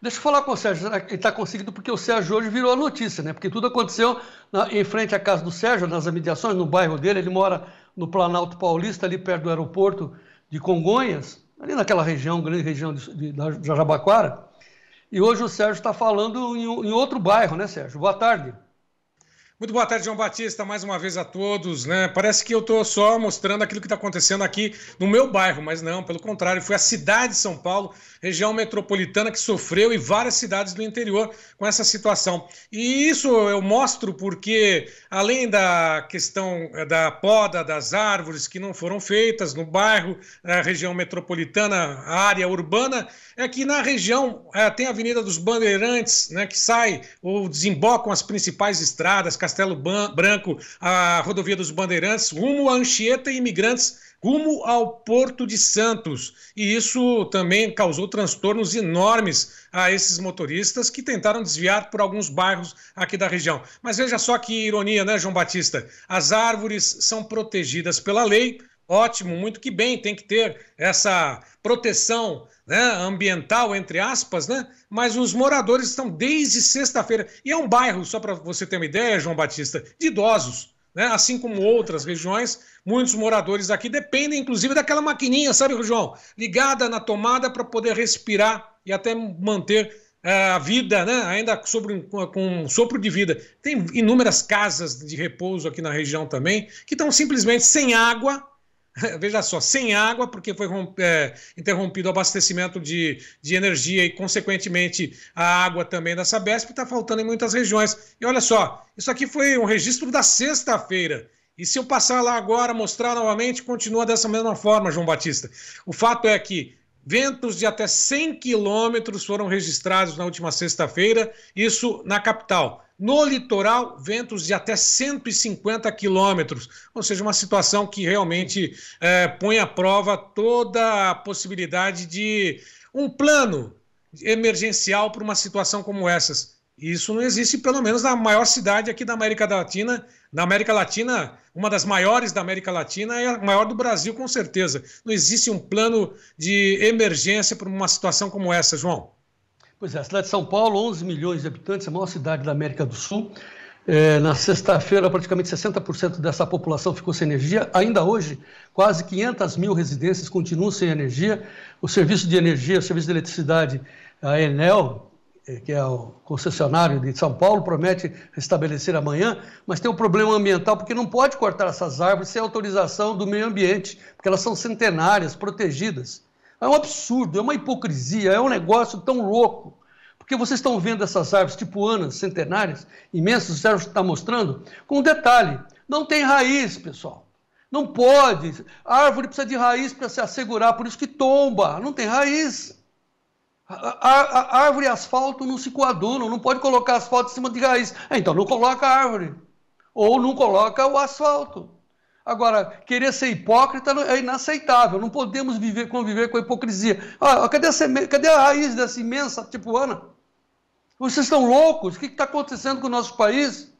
Deixa eu falar com o Sérgio, ele está conseguindo, porque o Sérgio hoje virou a notícia, né? Porque tudo aconteceu na, em frente à casa do Sérgio, nas imediações, no bairro dele. Ele mora no Planalto Paulista, ali perto do aeroporto de Congonhas, ali naquela região, grande região de, de, de Jabaquara. E hoje o Sérgio está falando em, em outro bairro, né, Sérgio? Boa tarde. Muito boa tarde, João Batista, mais uma vez a todos. Né? Parece que eu estou só mostrando aquilo que está acontecendo aqui no meu bairro, mas não, pelo contrário, foi a cidade de São Paulo, região metropolitana, que sofreu e várias cidades do interior com essa situação. E isso eu mostro porque, além da questão eh, da poda das árvores que não foram feitas no bairro, na eh, região metropolitana, a área urbana, é que na região é, tem a Avenida dos Bandeirantes, né, que sai ou desembocam as principais estradas, Castelo Branco, a rodovia dos Bandeirantes, rumo a Anchieta e imigrantes rumo ao Porto de Santos. E isso também causou transtornos enormes a esses motoristas que tentaram desviar por alguns bairros aqui da região. Mas veja só que ironia, né, João Batista? As árvores são protegidas pela lei, Ótimo, muito que bem, tem que ter essa proteção né, ambiental, entre aspas, né? Mas os moradores estão desde sexta-feira. E é um bairro, só para você ter uma ideia, João Batista, de idosos. Né? Assim como outras regiões, muitos moradores aqui dependem, inclusive, daquela maquininha, sabe, João? Ligada na tomada para poder respirar e até manter é, a vida, né? ainda sobre, com um sopro de vida. Tem inúmeras casas de repouso aqui na região também, que estão simplesmente sem água veja só, sem água, porque foi é, interrompido o abastecimento de, de energia e, consequentemente, a água também da Sabesp está faltando em muitas regiões. E olha só, isso aqui foi um registro da sexta-feira. E se eu passar lá agora, mostrar novamente, continua dessa mesma forma, João Batista. O fato é que ventos de até 100 quilômetros foram registrados na última sexta-feira, isso na capital. No litoral, ventos de até 150 quilômetros, ou seja, uma situação que realmente é, põe à prova toda a possibilidade de um plano emergencial para uma situação como essas. Isso não existe, pelo menos na maior cidade aqui da América Latina. Na América Latina, uma das maiores da América Latina é a maior do Brasil, com certeza. Não existe um plano de emergência para uma situação como essa, João. Pois é, a cidade de São Paulo, 11 milhões de habitantes, a maior cidade da América do Sul. É, na sexta-feira, praticamente 60% dessa população ficou sem energia. Ainda hoje, quase 500 mil residências continuam sem energia. O serviço de energia, o serviço de eletricidade, a Enel, é, que é o concessionário de São Paulo, promete restabelecer amanhã, mas tem um problema ambiental, porque não pode cortar essas árvores sem autorização do meio ambiente, porque elas são centenárias, protegidas. É um absurdo, é uma hipocrisia, é um negócio tão louco. Porque vocês estão vendo essas árvores tipo anas, centenárias, imensas, o Sérgio está mostrando, com um detalhe: não tem raiz, pessoal. Não pode. A árvore precisa de raiz para se assegurar, por isso que tomba, não tem raiz. A, a, a árvore e é asfalto não se coadunam, não pode colocar asfalto em cima de raiz. Ah, então não coloca a árvore. Ou não coloca o asfalto. Agora, querer ser hipócrita é inaceitável, não podemos viver, conviver com a hipocrisia. Ah, cadê, cadê a raiz dessa imensa tipo, Ana? Vocês estão loucos? O que está acontecendo com o nosso país?